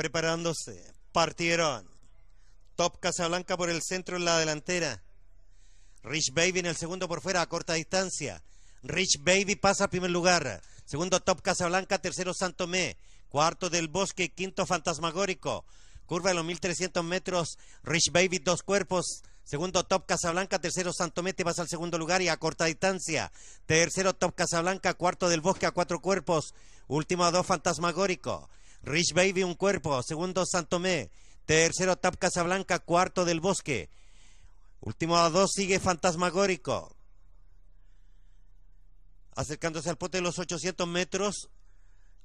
preparándose, partieron. Top Casablanca por el centro en la delantera. Rich Baby en el segundo por fuera a corta distancia. Rich Baby pasa a primer lugar. Segundo Top Casablanca, tercero Santomé. Cuarto del Bosque, quinto Fantasmagórico. Curva de los 1300 metros. Rich Baby dos cuerpos. Segundo Top Casablanca, tercero Te pasa al segundo lugar y a corta distancia. Tercero Top Casablanca, cuarto del Bosque a cuatro cuerpos. Último a dos Fantasmagórico. Rich Baby, un cuerpo. Segundo, Santomé. Tercero, Top Casablanca. Cuarto, Del Bosque. Último a dos sigue Fantasmagórico. Acercándose al pote de los 800 metros.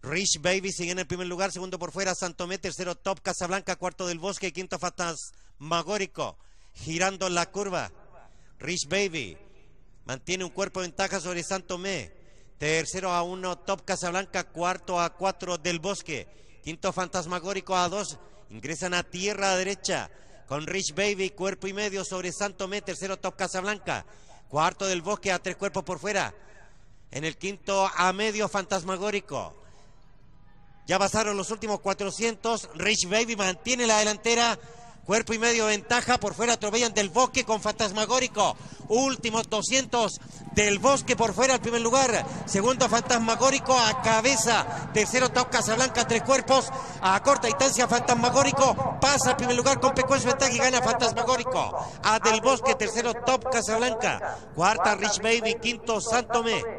Rich Baby sigue en el primer lugar. Segundo por fuera, Santomé. Tercero, Top Casablanca. Cuarto, Del Bosque. Quinto, Fantasmagórico. Girando la curva. Rich Baby mantiene un cuerpo de ventaja sobre Santomé. Tercero a uno, Top Casablanca. Cuarto a cuatro, Del Bosque. Quinto fantasmagórico a dos. Ingresan a tierra derecha con Rich Baby, cuerpo y medio sobre Santo me tercero Top Casablanca, cuarto del Bosque a tres cuerpos por fuera, en el quinto a medio Fantasmagórico. Ya pasaron los últimos 400, Rich Baby mantiene la delantera, Cuerpo y medio ventaja. Por fuera atropellan del bosque con Fantasmagórico. Últimos 200 del bosque por fuera al primer lugar. Segundo Fantasmagórico a cabeza. Tercero Top Casablanca, tres cuerpos. A corta distancia Fantasmagórico pasa al primer lugar con Pecuenzo ventaja y gana Fantasmagórico. A del bosque, tercero Top Casablanca. Cuarta Rich Baby, quinto Santomé.